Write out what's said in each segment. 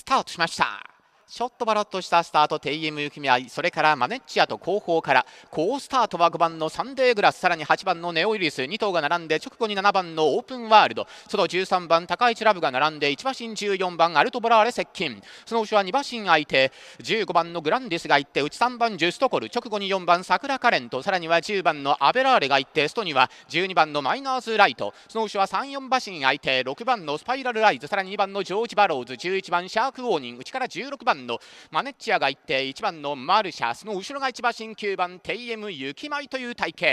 スタートしましたちょっとバラッとしたスタートテイエムユキミアそれからマネッチアと後方から好スタートは5番のサンデーグラスさらに8番のネオイリス2頭が並んで直後に7番のオープンワールドその13番高市ラブが並んで1馬身14番アルトボラーレ接近その後は2馬身相手15番のグランディスが行って内3番ジュストコル直後に4番サクラカレント、さらには10番のアベラーレが行ってストには12番のマイナーズライトその後は34馬身相手6番のスパイラルライズさらに2番のジョージ・バローズ11番シャーク・ウォーニング内から16番番のマネッチアが行って1番のマルシャその後ろが1馬身9番テイエム雪舞という体型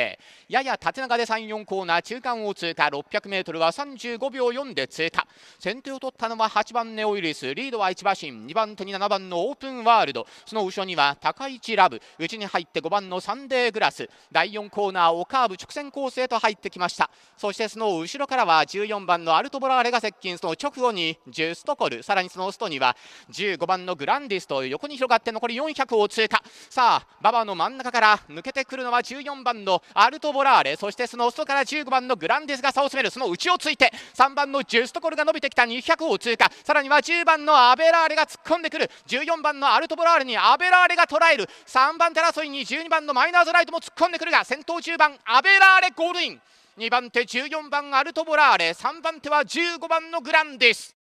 やや縦長で34コーナー中間を通過 600m は35秒4で通過先手を取ったのは8番ネオイリスリードは1馬身2番手に7番のオープンワールドその後ろには高市ラブ内に入って5番のサンデーグラス第4コーナーをカーブ直線コースへと入ってきましたそしてその後ろからは14番のアルトボラーレが接近その直後にジュストコルさらにそのストには15番のグラランデと横に広がって残り400を通過さあ馬場の真ん中から抜けてくるのは14番のアルト・ボラーレそしてその外から15番のグランディスが差を詰めるその内をついて3番のジュストコルが伸びてきた200を通過さらには10番のアベラーレが突っ込んでくる14番のアルト・ボラーレにアベラーレが捉える3番手争いに12番のマイナーズライトも突っ込んでくるが先頭10番アベラーレゴールイン2番手14番アルト・ボラーレ3番手は15番のグランディス